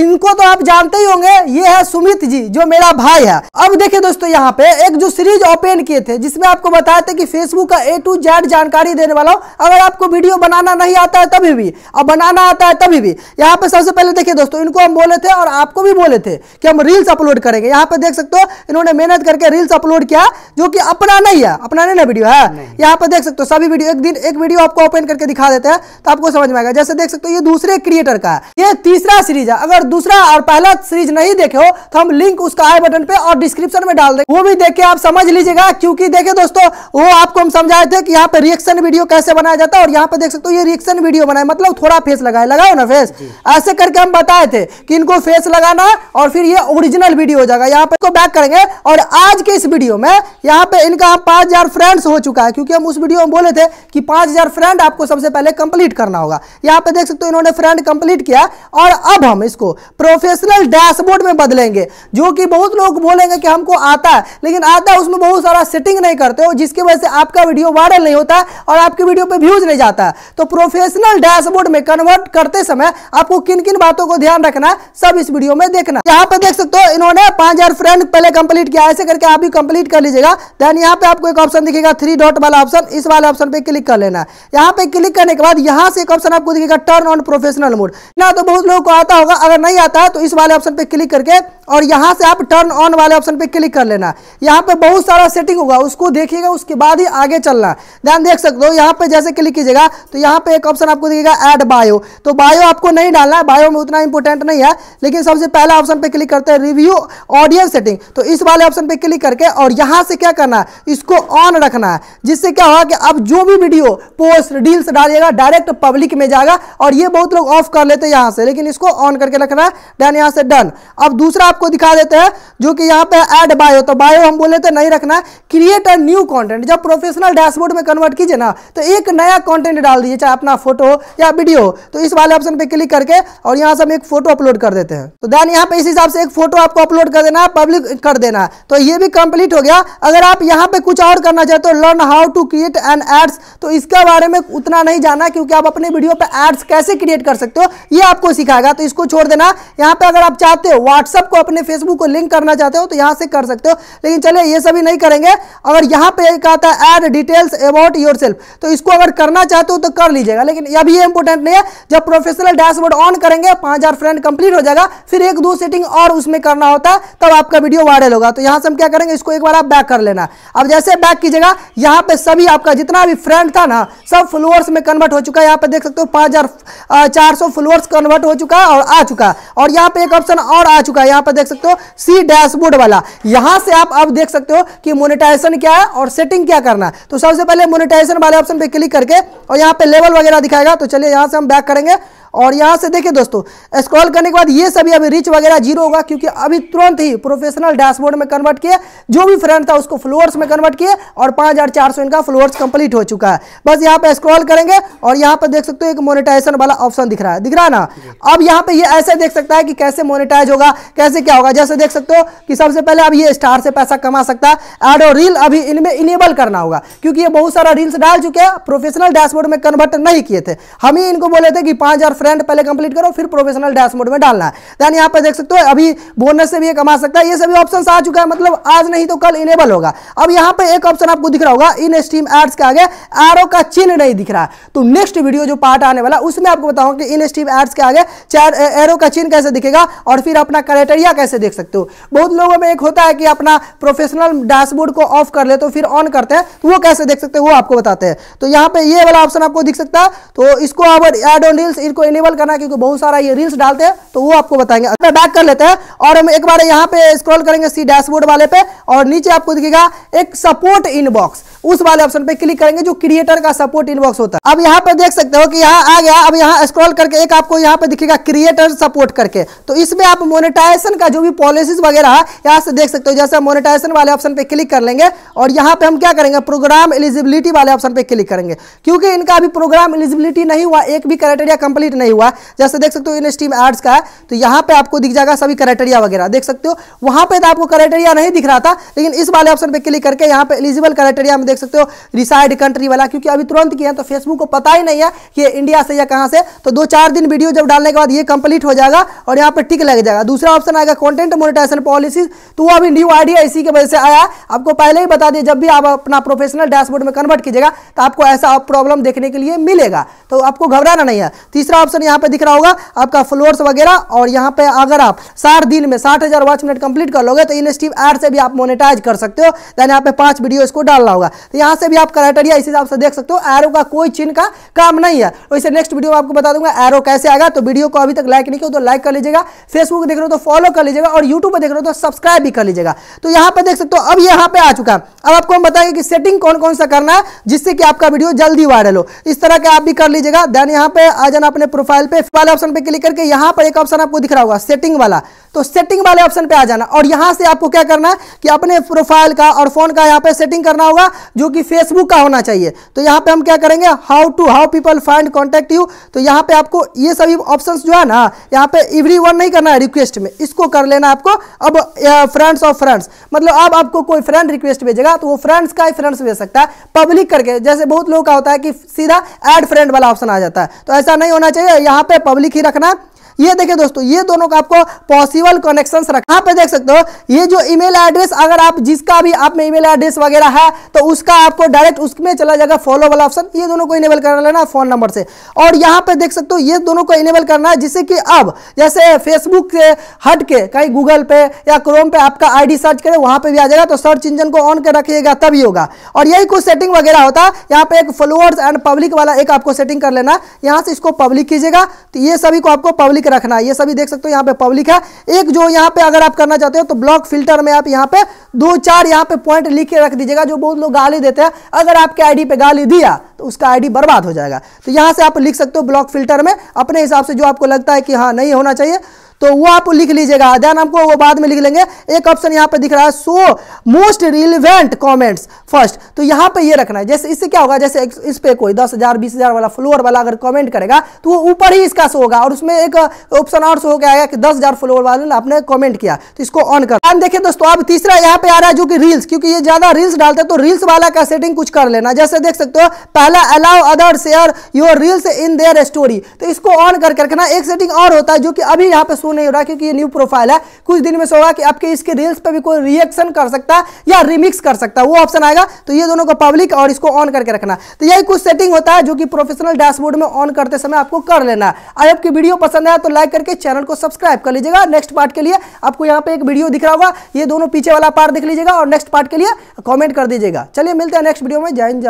इनको तो आप जानते ही होंगे ये है सुमित जी जो मेरा भाई है अब देखिए दोस्तों यहाँ पे एक जो सीरीज ओपन किए थे जिसमें आपको बताया था कि फेसबुक का ए टू जेड जानकारी देने वाला हूं अगर आपको वीडियो बनाना नहीं आता है तभी भी और बनाना आता है तभी भी यहाँ पे सबसे पहले देखिए दोस्तों इनको हम बोले थे और आपको भी बोले थे कि हम रील्स अपलोड करेंगे यहाँ पे देख सकते हो इन्होंने मेहनत करके रील्स अपलोड किया जो कि अपना नहीं है अपना नहीं ना वीडियो है यहाँ पे देख सकते हो सभी वीडियो एक दिन एक वीडियो आपको ओपन करके दिखा देते हैं तो आपको समझ में आएगा जैसे देख सकते हो ये दूसरे क्रिएटर का है ये तीसरा सीरीज है अगर अगर दूसरा और पहला सीरीज नहीं देखे हो तो हम लिंक उसका आई बटन पे और डिस्क्रिप्शन में डाल देंगे वो भी देख के आप समझ लीजिएगा क्योंकि देखे दोस्तों वो आपको हम समझाए थे कि यहाँ पे रिएक्शन वीडियो कैसे बनाया जाता है और यहाँ पे देख सकते हो ये रिएक्शन वीडियो बनाए मतलब थोड़ा फेस लगाए लगाओ ना फेस ऐसे करके हम बताए थे कि इनको फेस लगाना और फिर ये ओरिजिनल वीडियो हो जाएगा यहाँ पे इसको बैक करेंगे और आज के इस वीडियो में यहाँ पे इनका पांच पाँच फ्रेंड्स हो चुका है क्योंकि हम उस वीडियो में बोले थे कि पाँच फ्रेंड आपको सबसे पहले कंप्लीट करना होगा यहाँ पे देख सकते हो इन्होंने फ्रेंड कंप्लीट किया और अब हम इसको प्रोफेशनल डैशबोर्ड में बदलेंगे जो कि बहुत लोग बोलेंगे कि हमको आता है लेकिन आता है उसमें बहुत सारा सेटिंग नहीं करते हो जिसकी वजह से आपका वीडियो वायरल नहीं होता और आपकी वीडियो पर व्यूज नहीं जाता तो प्रोफेशनल डैशबोर्ड में कन्वर्ट करते समय आपको किन किन बातों को ध्यान रखना सब इस वीडियो में देखना यहाँ पे देख सकते हो इन्होंने पांच फ्रेंड पहले कंप्लीट किया ऐसे करके आप भी कंप्लीट कर लीजिएगा देन यहाँ पे आपको एक ऑप्शन दिखेगा थ्री डॉट वाला ऑप्शन इस वाले ऑप्शन पे क्लिक कर लेना यहाँ पे क्लिक करने के बाद यहाँ से एक ऑप्शन आपको दिखेगा टर्न ऑन प्रोफेशनल मोड ना तो बहुत लोगों को आता होगा अगर नहीं आता है तो इस वाले ऑप्शन पे क्लिक करके और यहाँ से आप टर्न ऑन वाले ऑप्शन पे क्लिक कर लेना यहाँ पे बहुत सारा सेटिंग होगा उसको देखिएगा उसके बाद ही आगे चलना ध्यान देख सकते हो यहाँ पे जैसे क्लिक कीजिएगा तो यहाँ पे एक ऑप्शन आपको दिखेगा एड बायो तो बायो आपको नहीं डालना है बायो में उतना इंपॉर्टेंट नहीं है लेकिन सबसे पहला ऑप्शन पर क्लिक करते हैं रिव्यू ऑडियंस सेटिंग तो इस वाले ऑप्शन पर क्लिक करके और यहाँ से क्या करना है इसको ऑन रखना है जिससे क्या होगा कि अब जो भी वीडियो पोस्ट रील्स डालिएगा डायरेक्ट पब्लिक में जाएगा और ये बहुत लोग ऑफ कर लेते हैं यहाँ से लेकिन इसको ऑन करके रखना है देन यहाँ से डन अब दूसरा आपको दिखा देते हैं जो कि यहाँ पे ऐड बायो तो बायो हम बोले थे नहीं रखना है क्रिएट अ न्यू कंटेंट जब प्रोफेशनल डैशबोर्ड में कन्वर्ट कीजिए ना तो एक नया कंटेंट डाल दीजिए चाहे अपना फोटो या वीडियो तो इस वाले ऑप्शन पर क्लिक करके और यहाँ से हम एक फोटो अपलोड कर देते हैं तो देन यहाँ पे इस हिसाब से एक फोटो आपको अपलोड कर देना है पब्लिक कर देना है तो ये भी कंप्लीट हो गया अगर आप यहाँ पे कुछ और करना चाहते हो learn how to create an ads तो इसके बारे में उतना नहीं जाना क्योंकि आप अपने वीडियो पर एड्स कैसे क्रिएट कर सकते हो ये आपको सिखाएगा तो इसको छोड़ देना यहाँ पे अगर आप चाहते हो व्हाट्सअप को अपने फेसबुक को लिंक करना चाहते हो तो यहाँ से कर सकते हो लेकिन चलिए ये सभी नहीं करेंगे अगर यहाँ पे एक आता है एड डिटेल्स अबाउट योर तो इसको अगर करना चाहते हो तो कर लीजिएगा लेकिन यह भी इंपॉर्टेंट नहीं है जब प्रोफेशनल डैशबोर्ड ऑन करेंगे पाँच फ्रेंड कंप्लीट हो जाएगा फिर एक दो सेटिंग और उसमें करना होता है तब आपका वीडियो वायरल होगा तो यहाँ से हम क्या करेंगे इसको एक बार आप बैक कर लेना अब जैसे बैक कीजिएगा यहाँ पे सभी आपका जितना भी फ्रेंड था ना सब फ्लोअर्स में कन्वर्ट हो चुका है यहाँ पे देख सकते हो पाँच हजार चार सौ फ्लोअर्स कन्वर्ट हो चुका है और आ चुका चुका और यहां पे एक ऑप्शन और आ चुका है यहां पर देख सकते हो सी डैशबोर्ड वाला यहां से आप अब देख सकते हो कि मोनिटाइजेशन क्या है और सेटिंग क्या करना है तो सबसे पहले मोनिटाइजेशन वाले ऑप्शन पे क्लिक करके और यहां पे लेवल वगैरह दिखाएगा तो चलिए यहां से हम बैक करेंगे और यहां से देखिए दोस्तों स्क्रॉल करने के बाद ये सभी अभी रिच वगैरह जीरो होगा क्योंकि अभी तुरंत ही प्रोफेशनल डैशबोर्ड में कन्वर्ट किए जो भी फ्रेंड था उसको फ्लोर्स में कन्वर्ट किए और पाँच हज़ार चार सौ इनका फ्लोर्स कंप्लीट हो चुका है बस यहां पे स्क्रॉल करेंगे और यहां पर देख सकते हो एक मोनिटाइजेशन वाला ऑप्शन दिख रहा है दिख रहा है ना अब यहां पर ऐसे से देख सकता है कि कैसे मोनिटाइज होगा कैसे क्या होगा जैसे देख सकते हो कि सबसे पहले अब ये स्टार से पैसा कमा सकता है एड और रील अभी इनमें इनेबल करना होगा क्योंकि ये बहुत सारा रील्स डाल चुके हैं प्रोफेशनल डैशबोर्ड में कन्वर्ट नहीं किए थे हम ही इनको बोले थे कि पांच फ्रेंड पहले कंप्लीट करो फिर प्रोफेशनल डैशबोर्ड में डालना है देन यहाँ पर देख सकते हो अभी बोनस से भी ये कमा सकता है ये सभी ऑप्शन आ चुका है मतलब आज नहीं तो कल इनेबल होगा अब यहाँ पर एक ऑप्शन आपको दिख रहा होगा इन स्टीम एड्स के आगे एरो का चिन्ह नहीं दिख रहा है तो नेक्स्ट वीडियो जो पार्ट आने वाला उसमें आपको बताऊंगा कि इन स्टीम एड्स के आगे एरो आपका चिन्ह कैसे दिखेगा और फिर अपना क्राइटेरिया कैसे देख सकते हो बहुत लोगों में एक होता है कि अपना प्रोफेशनल डैशबोर्ड को ऑफ कर ले तो फिर ऑन करते हैं तो वो कैसे देख सकते हो वो आपको बताते हैं तो यहाँ पे ये वाला ऑप्शन आपको दिख सकता है तो इसको आप एड ऑन रील्स इनको इनेबल करना क्योंकि बहुत सारा ये रील्स डालते हैं तो वो आपको बताएंगे अपना बैक कर लेते हैं और हम एक बार यहाँ पे स्क्रॉल करेंगे सी डैशबोर्ड वाले पे और नीचे आपको दिखेगा एक सपोर्ट इनबॉक्स उस वाले ऑप्शन पे क्लिक करेंगे जो क्रिएटर का सपोर्ट इनबॉक्स होता है अब यहाँ पे देख सकते हो कि यहाँ आ गया अब यहाँ स्क्रॉल करके एक आपको यहाँ पे दिखेगा क्रिएटर सपोर्ट करके तो इसमें आप मोनेटाइजेशन का जो भी पॉलिसीज वगैरह यहाँ से देख सकते हो जैसे मोनेटाइजेशन वाले ऑप्शन पे क्लिक कर लेंगे और यहाँ पे हम क्या करेंगे प्रोग्राम एलिजिबिलिटी वाले ऑप्शन पे क्लिक करेंगे क्योंकि इनका अभी प्रोग्राम एलिजिबिलिटी नहीं हुआ एक भी क्राइटेरिया कंप्लीट नहीं हुआ जैसे देख सकते हो इन स्टीम एड्स का है तो यहाँ पे आपको दिख जाएगा सभी क्राइटेरिया वगैरह देख सकते हो वहां पर तो आपको क्राइटेरिया नहीं दिख रहा था लेकिन इस वाले ऑप्शन पे क्लिक करके यहाँ पे एलिजिबल क्राइटेरिया में देख सकते हो रिसाइड कंट्री वाला क्योंकि अभी तुरंत किया है तो फेसबुक को पता ही नहीं है कि इंडिया से या कहां से तो दो चार दिन वीडियो जब डालने के बाद ये कंप्लीट हो जाएगा और यहां पर टिक लग जाएगा दूसरा ऑप्शन आएगा कॉन्टेंट मोनिटाइजेशन पॉलिसी तो वो अभी न्यू आइडिया इसी की वजह से आया आपको पहले ही बता दिए जब भी आप अपना प्रोफेशनल डैशबोर्ड में कन्वर्ट कीजिएगा तो आपको ऐसा प्रॉब्लम देखने के लिए मिलेगा तो आपको घबराना नहीं है तीसरा ऑप्शन यहाँ पर दिख रहा होगा आपका फ्लोर्स वगैरह और यहाँ पर अगर आप साठ दिन में साठ हजार वॉच मिनट कंप्लीट कर लोगे तो इन स्टीव एड से भी आप मोनिटाइज कर सकते हो देन यहाँ पांच वीडियो इसको डालना होगा तो यहाँ से भी आप क्राइटेरिया इस हिसाब से देख सकते हो एरो का कोई चिन्ह का काम नहीं है वैसे नेक्स्ट वीडियो में आपको बता दूंगा एरो कैसे आएगा तो वीडियो को अभी तक लाइक नहीं किया तो लाइक कर लीजिएगा फेसबुक देख रहे हो तो फॉलो कर लीजिएगा और यूट्यूब पर देख रहे हो तो सब्सक्राइब भी कर लीजिएगा तो यहाँ पर देख सकते हो अब यहाँ पर आ चुका है अब आपको हम बताएंगे कि सेटिंग कौन कौन सा करना है जिससे कि आपका वीडियो जल्दी वायरल हो इस तरह के आप भी कर लीजिएगा देन यहाँ पर आ जाना अपने प्रोफाइल पे वाले ऑप्शन पे क्लिक करके यहाँ पर एक ऑप्शन आपको दिख रहा होगा सेटिंग वाला तो सेटिंग वाले ऑप्शन पे आ जाना और यहां से आपको क्या करना है कि अपने प्रोफाइल का और फोन का यहां पे सेटिंग करना होगा जो कि फेसबुक का होना चाहिए तो यहाँ पे हम क्या करेंगे how to how people find contact you तो यहाँ पे आपको ये सभी ऑप्शन जो है ना यहाँ पे एवरी वन नहीं करना है रिक्वेस्ट में इसको कर लेना आपको अब फ्रेंड्स ऑफ फ्रेंड्स मतलब अब आपको कोई फ्रेंड रिक्वेस्ट भेजेगा तो वो फ्रेंड्स का ही फ्रेंड्स भेज सकता है पब्लिक करके जैसे बहुत लोगों का होता है कि सीधा एड फ्रेंड वाला ऑप्शन आ जाता है तो ऐसा नहीं होना चाहिए यहाँ पे पब्लिक ही रखना ये देखिए दोस्तों ये दोनों का आपको पॉसिबल कनेक्शन रखा पे देख सकते हो ये जो ईमेल एड्रेस अगर आप जिसका भी आप में ईमेल एड्रेस वगैरह है तो उसका आपको डायरेक्ट उसमें चला जाएगा फॉलो वाला ऑप्शन ये दोनों को इनेबल करना लेना फोन नंबर से और यहाँ पे देख सकते हो ये दोनों को इनेबल करना है जिससे कि अब जैसे फेसबुक से हट के कहीं गूगल पे या क्रोम पे आपका आईडी सर्च करे वहां पर भी आ जाएगा तो सर्च इंजन को ऑन कर रखिएगा तभी होगा और यही कुछ सेटिंग वगैरह होता है यहाँ पे एक फॉलोअर्स एंड पब्लिक वाला एक आपको सेटिंग कर लेना यहाँ से इसको पब्लिक कीजिएगा तो ये सभी को आपको पब्लिक पब्लिक रखना है ये सभी देख सकते हो यहाँ पे पब्लिक है एक जो यहाँ पे अगर आप करना चाहते हो तो ब्लॉक फिल्टर में आप यहाँ पे दो चार यहाँ पे पॉइंट लिख के रख दीजिएगा जो बहुत लोग गाली देते हैं अगर आपके आईडी पे गाली दिया तो उसका आईडी बर्बाद हो जाएगा तो यहाँ से आप लिख सकते हो ब्लॉक फिल्टर में अपने हिसाब से जो आपको लगता है कि हाँ नहीं होना चाहिए तो वो आप लिख लीजिएगा ध्यान आपको वो बाद में लिख लेंगे एक ऑप्शन यहां पे दिख रहा है so most relevant comments first तो यहां पे ये रखना है जैसे इससे क्या होगा जैसे इस पे कोई दस हजार बीस हजार वाला फ्लोर वाला अगर कमेंट करेगा तो वो ऊपर ही इसका शो होगा और उसमें एक ऑप्शन और शो हो गया कि दस हजार फ्लोर वाले ने आपने कॉमेंट किया तो इसको ऑन कर ध्यान देखिए दोस्तों अब तीसरा यहाँ पे आ रहा है जो कि रील्स क्योंकि ये ज्यादा रील्स डालते तो रील्स वाला का सेटिंग कुछ कर लेना जैसे देख सकते हो पहला allow other share your reels in their story तो इसको ऑन करके रखना एक सेटिंग और होता है जो कि अभी यहाँ पे शो क्यों नहीं हो रहा क्योंकि ये न्यू प्रोफाइल है कुछ दिन में से होगा कि आपके इसके रील्स पर भी कोई रिएक्शन कर सकता है या रिमिक्स कर सकता है वो ऑप्शन आएगा तो ये दोनों को पब्लिक और इसको ऑन करके रखना तो यही कुछ सेटिंग होता है जो कि प्रोफेशनल डैशबोर्ड में ऑन करते समय आपको कर लेना है अगर आपकी वीडियो पसंद आया तो लाइक करके चैनल को सब्सक्राइब कर लीजिएगा नेक्स्ट पार्ट के लिए आपको यहाँ पे एक वीडियो दिख रहा होगा ये दोनों पीछे वाला पार्ट दिख लीजिएगा और नेक्स्ट पार्ट के लिए कॉमेंट कर दीजिएगा चलिए मिलते हैं नेक्स्ट वीडियो में जय हिंद